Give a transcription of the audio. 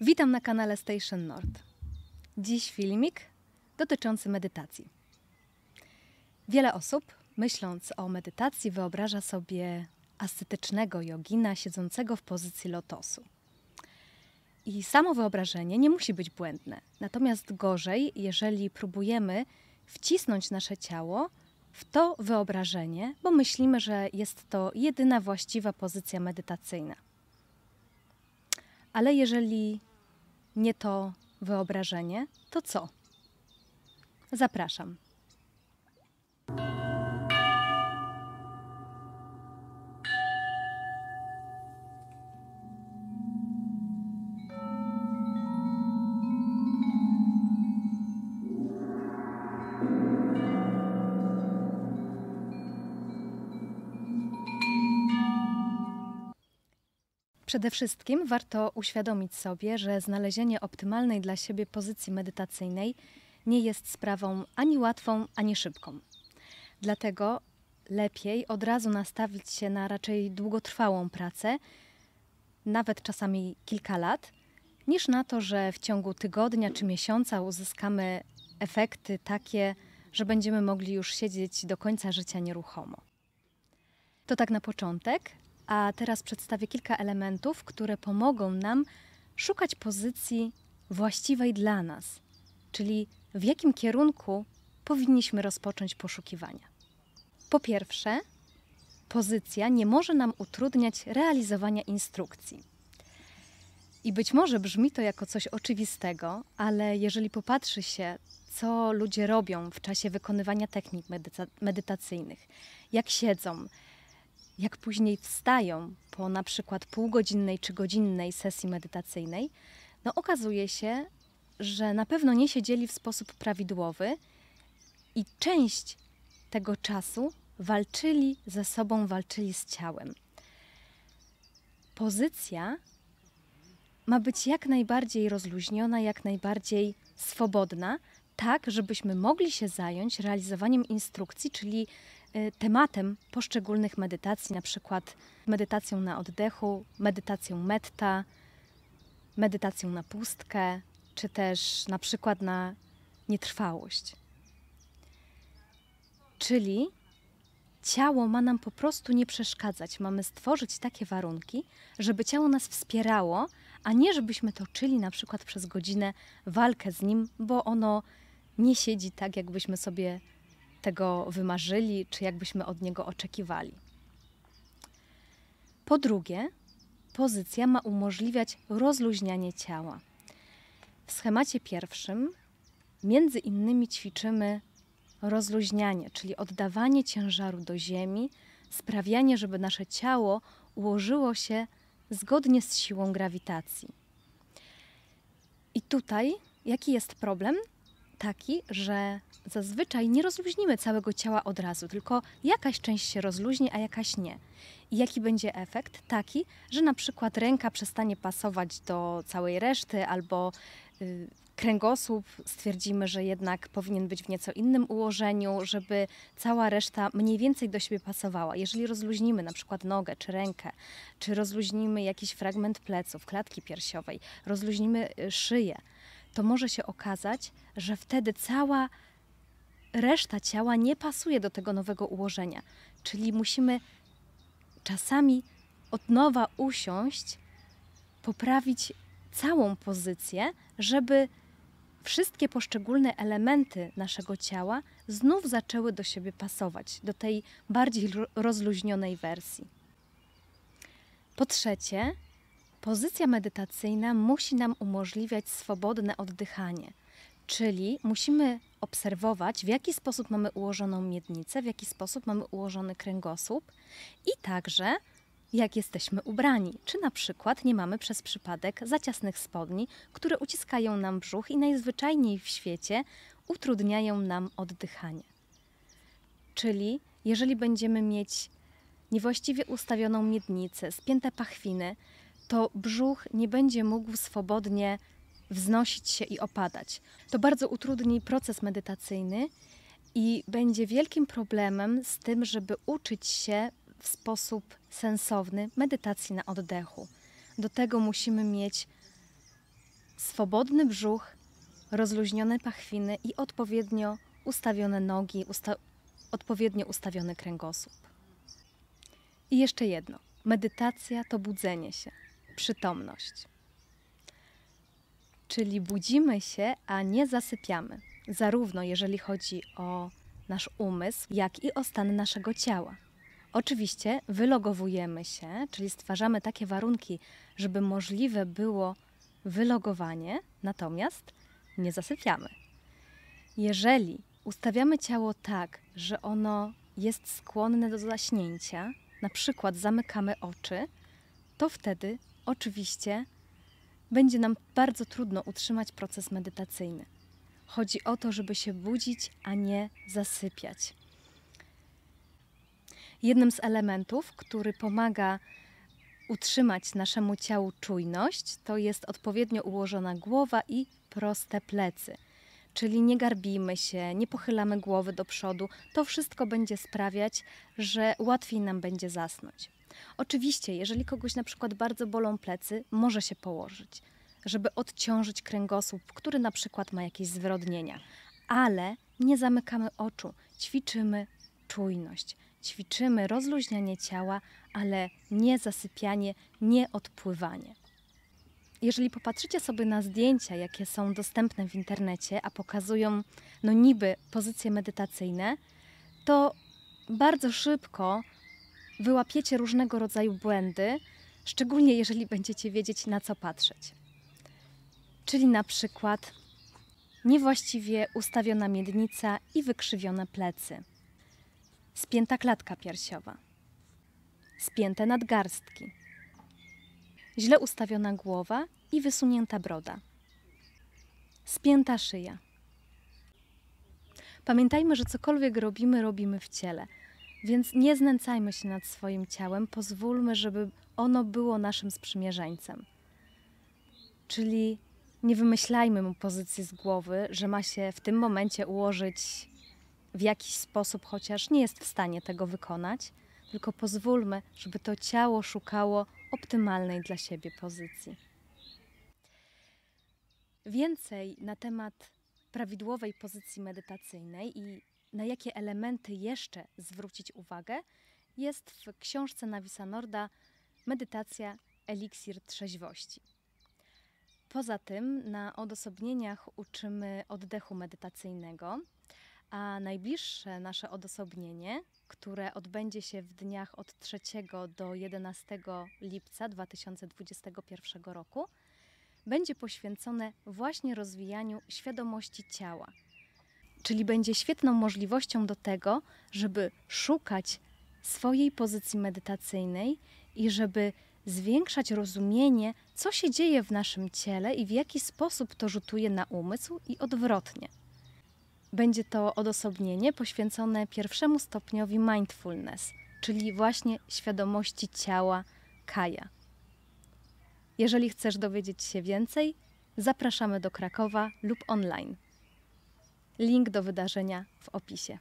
Witam na kanale Station Nord. Dziś filmik dotyczący medytacji. Wiele osób, myśląc o medytacji, wyobraża sobie ascetycznego jogina siedzącego w pozycji lotosu. I samo wyobrażenie nie musi być błędne. Natomiast gorzej, jeżeli próbujemy wcisnąć nasze ciało w to wyobrażenie, bo myślimy, że jest to jedyna właściwa pozycja medytacyjna. Ale jeżeli nie to wyobrażenie, to co? Zapraszam. Przede wszystkim warto uświadomić sobie, że znalezienie optymalnej dla siebie pozycji medytacyjnej nie jest sprawą ani łatwą, ani szybką. Dlatego lepiej od razu nastawić się na raczej długotrwałą pracę, nawet czasami kilka lat, niż na to, że w ciągu tygodnia czy miesiąca uzyskamy efekty takie, że będziemy mogli już siedzieć do końca życia nieruchomo. To tak na początek, a teraz przedstawię kilka elementów, które pomogą nam szukać pozycji właściwej dla nas, czyli w jakim kierunku powinniśmy rozpocząć poszukiwania. Po pierwsze, pozycja nie może nam utrudniać realizowania instrukcji. I być może brzmi to jako coś oczywistego, ale jeżeli popatrzy się, co ludzie robią w czasie wykonywania technik medytacyjnych, jak siedzą, jak później wstają po na przykład półgodzinnej czy godzinnej sesji medytacyjnej, no okazuje się, że na pewno nie siedzieli w sposób prawidłowy i część tego czasu walczyli ze sobą, walczyli z ciałem. Pozycja ma być jak najbardziej rozluźniona, jak najbardziej swobodna, tak żebyśmy mogli się zająć realizowaniem instrukcji, czyli Y, tematem poszczególnych medytacji, na przykład medytacją na oddechu, medytacją metta, medytacją na pustkę, czy też na przykład na nietrwałość. Czyli ciało ma nam po prostu nie przeszkadzać. Mamy stworzyć takie warunki, żeby ciało nas wspierało, a nie żebyśmy toczyli na przykład przez godzinę walkę z nim, bo ono nie siedzi tak, jakbyśmy sobie tego wymarzyli, czy jakbyśmy od niego oczekiwali. Po drugie, pozycja ma umożliwiać rozluźnianie ciała. W schemacie pierwszym między innymi ćwiczymy rozluźnianie, czyli oddawanie ciężaru do ziemi, sprawianie, żeby nasze ciało ułożyło się zgodnie z siłą grawitacji. I tutaj jaki jest problem? taki, że zazwyczaj nie rozluźnimy całego ciała od razu, tylko jakaś część się rozluźni, a jakaś nie. I jaki będzie efekt? Taki, że na przykład ręka przestanie pasować do całej reszty, albo y, kręgosłup stwierdzimy, że jednak powinien być w nieco innym ułożeniu, żeby cała reszta mniej więcej do siebie pasowała. Jeżeli rozluźnimy na przykład nogę czy rękę, czy rozluźnimy jakiś fragment pleców, klatki piersiowej, rozluźnimy y, szyję, to może się okazać, że wtedy cała reszta ciała nie pasuje do tego nowego ułożenia. Czyli musimy czasami od nowa usiąść, poprawić całą pozycję, żeby wszystkie poszczególne elementy naszego ciała znów zaczęły do siebie pasować, do tej bardziej rozluźnionej wersji. Po trzecie, Pozycja medytacyjna musi nam umożliwiać swobodne oddychanie, czyli musimy obserwować, w jaki sposób mamy ułożoną miednicę, w jaki sposób mamy ułożony kręgosłup i także jak jesteśmy ubrani, czy na przykład nie mamy przez przypadek zaciasnych spodni, które uciskają nam brzuch i najzwyczajniej w świecie utrudniają nam oddychanie. Czyli jeżeli będziemy mieć niewłaściwie ustawioną miednicę, spięte pachwiny, to brzuch nie będzie mógł swobodnie wznosić się i opadać. To bardzo utrudni proces medytacyjny i będzie wielkim problemem z tym, żeby uczyć się w sposób sensowny medytacji na oddechu. Do tego musimy mieć swobodny brzuch, rozluźnione pachwiny i odpowiednio ustawione nogi, usta odpowiednio ustawiony kręgosłup. I jeszcze jedno. Medytacja to budzenie się przytomność. Czyli budzimy się, a nie zasypiamy, zarówno jeżeli chodzi o nasz umysł, jak i o stan naszego ciała. Oczywiście wylogowujemy się, czyli stwarzamy takie warunki, żeby możliwe było wylogowanie, natomiast nie zasypiamy. Jeżeli ustawiamy ciało tak, że ono jest skłonne do zaśnięcia, na przykład zamykamy oczy, to wtedy oczywiście będzie nam bardzo trudno utrzymać proces medytacyjny. Chodzi o to, żeby się budzić, a nie zasypiać. Jednym z elementów, który pomaga utrzymać naszemu ciału czujność, to jest odpowiednio ułożona głowa i proste plecy. Czyli nie garbimy się, nie pochylamy głowy do przodu. To wszystko będzie sprawiać, że łatwiej nam będzie zasnąć. Oczywiście, jeżeli kogoś na przykład bardzo bolą plecy, może się położyć, żeby odciążyć kręgosłup, który na przykład ma jakieś zwrodnienia. Ale nie zamykamy oczu, ćwiczymy czujność, ćwiczymy rozluźnianie ciała, ale nie zasypianie, nie odpływanie. Jeżeli popatrzycie sobie na zdjęcia, jakie są dostępne w internecie, a pokazują no niby pozycje medytacyjne, to bardzo szybko wyłapiecie różnego rodzaju błędy, szczególnie jeżeli będziecie wiedzieć, na co patrzeć. Czyli na przykład niewłaściwie ustawiona miednica i wykrzywione plecy, spięta klatka piersiowa, spięte nadgarstki, źle ustawiona głowa i wysunięta broda, spięta szyja. Pamiętajmy, że cokolwiek robimy, robimy w ciele – więc nie znęcajmy się nad swoim ciałem, pozwólmy, żeby ono było naszym sprzymierzeńcem. Czyli nie wymyślajmy mu pozycji z głowy, że ma się w tym momencie ułożyć w jakiś sposób, chociaż nie jest w stanie tego wykonać, tylko pozwólmy, żeby to ciało szukało optymalnej dla siebie pozycji. Więcej na temat prawidłowej pozycji medytacyjnej i na jakie elementy jeszcze zwrócić uwagę, jest w książce Nawisa Norda Medytacja Eliksir Trzeźwości. Poza tym na odosobnieniach uczymy oddechu medytacyjnego, a najbliższe nasze odosobnienie, które odbędzie się w dniach od 3 do 11 lipca 2021 roku, będzie poświęcone właśnie rozwijaniu świadomości ciała – czyli będzie świetną możliwością do tego, żeby szukać swojej pozycji medytacyjnej i żeby zwiększać rozumienie, co się dzieje w naszym ciele i w jaki sposób to rzutuje na umysł i odwrotnie. Będzie to odosobnienie poświęcone pierwszemu stopniowi mindfulness, czyli właśnie świadomości ciała Kaja. Jeżeli chcesz dowiedzieć się więcej, zapraszamy do Krakowa lub online. Link do wydarzenia w opisie.